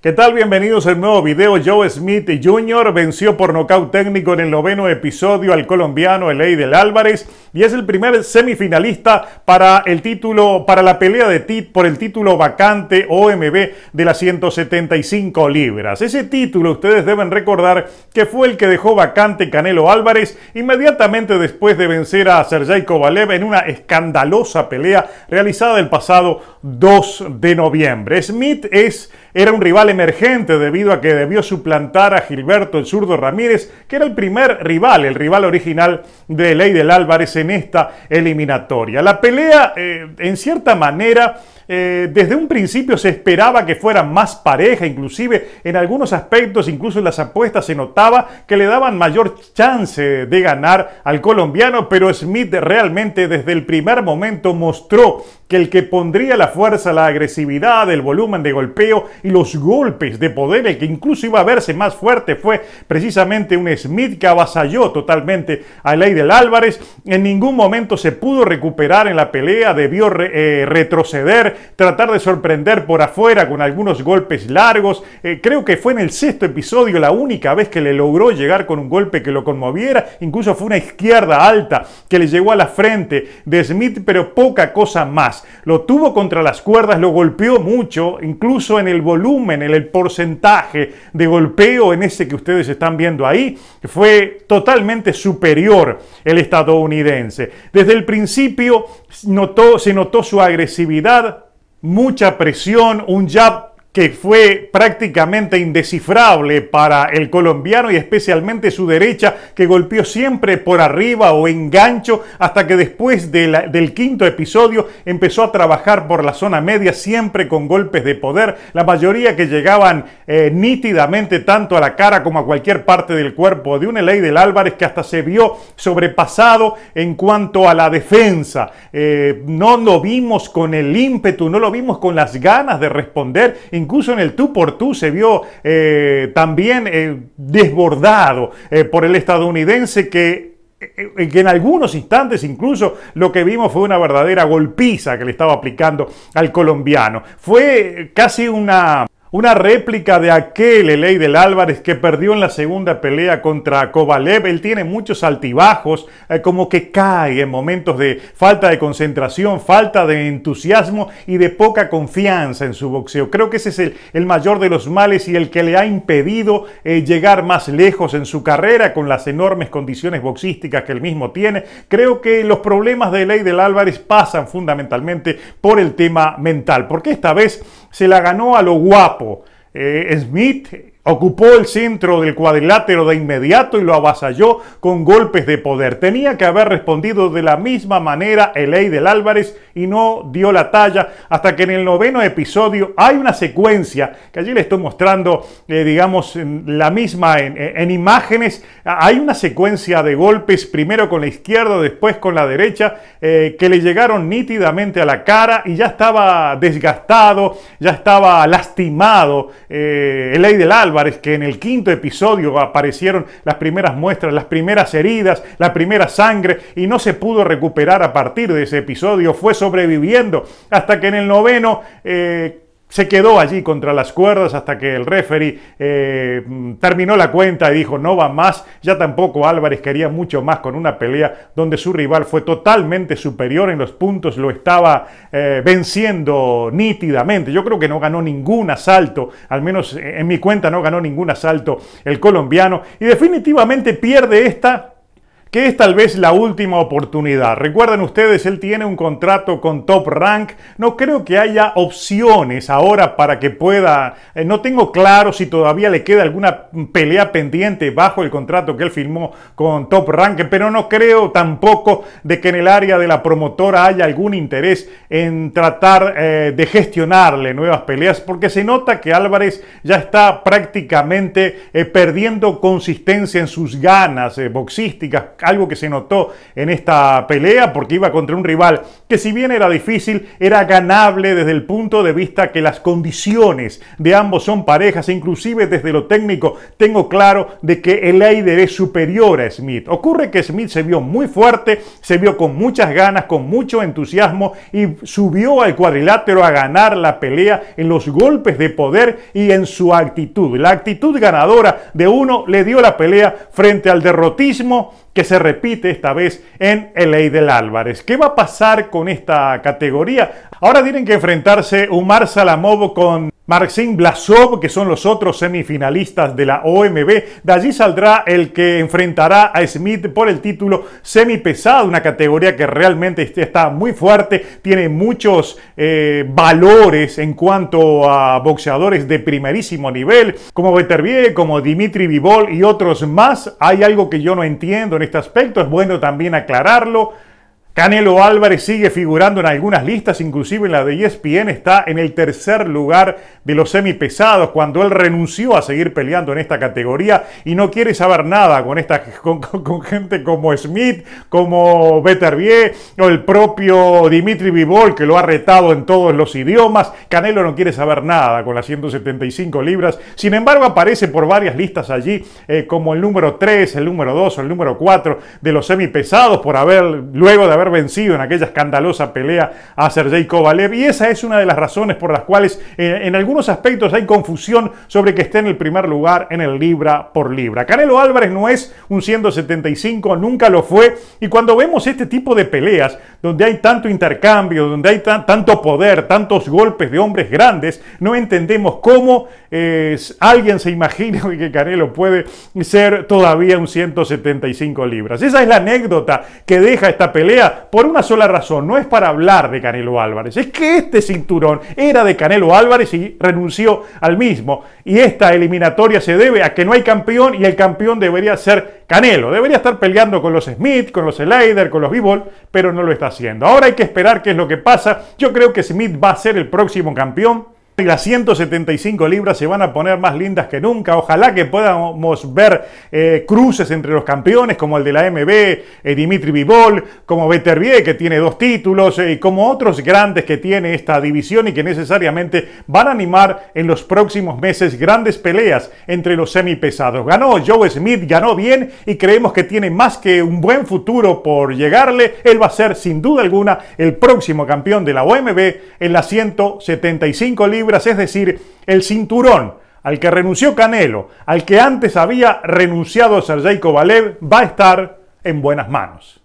¿Qué tal? Bienvenidos al nuevo video. Joe Smith Jr. venció por nocaut técnico en el noveno episodio al colombiano del Álvarez y es el primer semifinalista para el título, para la pelea de tit por el título vacante OMB de las 175 libras. Ese título ustedes deben recordar que fue el que dejó vacante Canelo Álvarez inmediatamente después de vencer a Sergey Kovalev en una escandalosa pelea realizada el pasado 2 de noviembre. Smith es, era un rival emergente debido a que debió suplantar a Gilberto el zurdo Ramírez, que era el primer rival, el rival original de Leydel Álvarez en esta eliminatoria. La pelea, eh, en cierta manera, eh, desde un principio se esperaba que fuera más pareja, inclusive en algunos aspectos, incluso en las apuestas se notaba que le daban mayor chance de ganar al colombiano, pero Smith realmente desde el primer momento mostró que el que pondría la fuerza, la agresividad, el volumen de golpeo y los golpes de poder, el que incluso iba a verse más fuerte fue precisamente un Smith que avasalló totalmente a Leidel Álvarez. En ningún momento se pudo recuperar en la pelea, debió eh, retroceder, tratar de sorprender por afuera con algunos golpes largos. Eh, creo que fue en el sexto episodio la única vez que le logró llegar con un golpe que lo conmoviera. Incluso fue una izquierda alta que le llegó a la frente de Smith, pero poca cosa más. Lo tuvo contra las cuerdas, lo golpeó mucho, incluso en el volumen, en el porcentaje de golpeo en ese que ustedes están viendo ahí, fue totalmente superior el estadounidense. Desde el principio se notó su agresividad, mucha presión, un jab que fue prácticamente indescifrable para el colombiano y especialmente su derecha que golpeó siempre por arriba o en gancho hasta que después del quinto episodio empezó a trabajar por la zona media siempre con golpes de poder, la mayoría que llegaban eh, nítidamente tanto a la cara como a cualquier parte del cuerpo de una ley del Álvarez que hasta se vio sobrepasado en cuanto a la defensa. Eh, no lo vimos con el ímpetu, no lo vimos con las ganas de responder incluso en el tú por tú se vio eh, también eh, desbordado eh, por el estadounidense que en algunos instantes incluso lo que vimos fue una verdadera golpiza que le estaba aplicando al colombiano. Fue casi una una réplica de aquel Eley del Álvarez que perdió en la segunda pelea contra Kovalev. Él tiene muchos altibajos, eh, como que cae en momentos de falta de concentración, falta de entusiasmo y de poca confianza en su boxeo. Creo que ese es el, mayor de los males y el que le ha impedido eh, llegar más lejos en su carrera con las enormes condiciones boxísticas que él mismo tiene. Creo que los problemas de Eley del Álvarez pasan fundamentalmente por el tema mental, porque esta vez se la ganó a lo guapo eh, esmite Smith Ocupó el centro del cuadrilátero de inmediato y lo avasalló con golpes de poder. Tenía que haber respondido de la misma manera el ley del Álvarez y no dio la talla hasta que en el noveno episodio hay una secuencia que allí le estoy mostrando, eh, digamos, la misma en, imágenes. Hay una secuencia de golpes, primero con la izquierda, después con la derecha, eh, que le llegaron nítidamente a la cara y ya estaba desgastado, ya estaba lastimado eh, el ley del Álvarez que en el quinto episodio aparecieron las primeras muestras, las primeras heridas, la primera sangre, y no se pudo recuperar a partir de ese episodio, fue sobreviviendo hasta que en el noveno... Eh, se quedó allí contra las cuerdas hasta que el referee eh, terminó la cuenta y dijo no va más. Ya tampoco Álvarez quería mucho más con una pelea donde su rival fue totalmente superior en los puntos, lo estaba eh, venciendo nítidamente. Yo creo que no ganó ningún asalto, al menos eh, en mi cuenta no ganó ningún asalto el colombiano y definitivamente pierde esta que es tal vez la última oportunidad. Recuerden ustedes, él tiene un contrato con Top Rank. No creo que haya opciones ahora para que pueda... Eh, no tengo claro si todavía le queda alguna pelea pendiente bajo el contrato que él firmó con Top Rank, pero no creo tampoco de que en el área de la promotora haya algún interés en tratar eh, de gestionarle nuevas peleas, porque se nota que Álvarez ya está prácticamente eh, perdiendo consistencia en sus ganas boxísticas algo que se notó en esta pelea porque iba contra un rival que si bien era difícil, era ganable desde el punto de vista que las condiciones de ambos son parejas, e inclusive desde lo técnico tengo claro de que el Eider es superior a Smith. Ocurre que Smith se vio muy fuerte, se vio con muchas ganas, con mucho entusiasmo y subió al cuadrilátero a ganar la pelea en los golpes de poder y en su actitud. La actitud ganadora de uno le dio la pelea frente al derrotismo que se repite esta vez en el Ley del Álvarez. ¿Qué va a pasar con esta categoría? Ahora tienen que enfrentarse Umar Salamobo con Marcin Blasov, que son los otros semifinalistas de la OMB. De allí saldrá el que enfrentará a Smith por el título semipesado, una categoría que realmente está muy fuerte, tiene muchos eh, valores en cuanto a boxeadores de primerísimo nivel, como Beterbie, como Dimitri Vivol y otros más. Hay algo que yo no entiendo en este aspecto, es bueno también aclararlo. Canelo Álvarez sigue figurando en algunas listas, inclusive en la de ESPN está en el tercer lugar de los semipesados cuando él renunció a seguir peleando en esta categoría y no quiere saber nada con, con, gente como Smith, como Beterbie o el propio Dimitri Vivol que lo ha retado en todos los idiomas. Canelo no quiere saber nada con las 175 libras, sin embargo aparece por varias listas allí eh, como el número 3, el número 2 o el número 4 de los semipesados por haber, luego de haber vencido en aquella escandalosa pelea a Sergey Kovalev y esa es una de las razones por las cuales eh, en algunos aspectos hay confusión sobre que esté en el primer lugar en el libra por libra. Canelo Álvarez no es un 175, nunca lo fue y cuando vemos este tipo de peleas donde hay tanto intercambio, donde hay tanto poder, tantos golpes de hombres grandes, no entendemos cómo eh, alguien se imagina que Canelo puede ser todavía un 175 libras. Esa es la anécdota que deja esta pelea por una sola razón, no es para hablar de Canelo Álvarez, es que este cinturón era de Canelo Álvarez y renunció al mismo. Y esta eliminatoria se debe a que no hay campeón y el campeón debería ser Canelo. Debería estar peleando con los Smith, con los Slider, con los B-Ball pero no lo está haciendo. Ahora hay que esperar qué es lo que pasa. Yo creo que Smith va a ser el próximo campeón. Y Las 175 libras se van a poner más lindas que nunca. Ojalá que podamos ver eh, cruces entre los campeones, como el de la MB, eh, Dimitri Vivol, como Beterbie, que tiene dos títulos, eh, y como otros grandes que tiene esta división y que necesariamente van a animar en los próximos meses grandes peleas entre los semipesados. Ganó Joe Smith, ganó bien y creemos que tiene más que un buen futuro por llegarle. Él va a ser, sin duda alguna, el próximo campeón de la OMB en las 175 libras es decir, el cinturón al que renunció Canelo, al que antes había renunciado Sergey Kovalev, va a estar en buenas manos.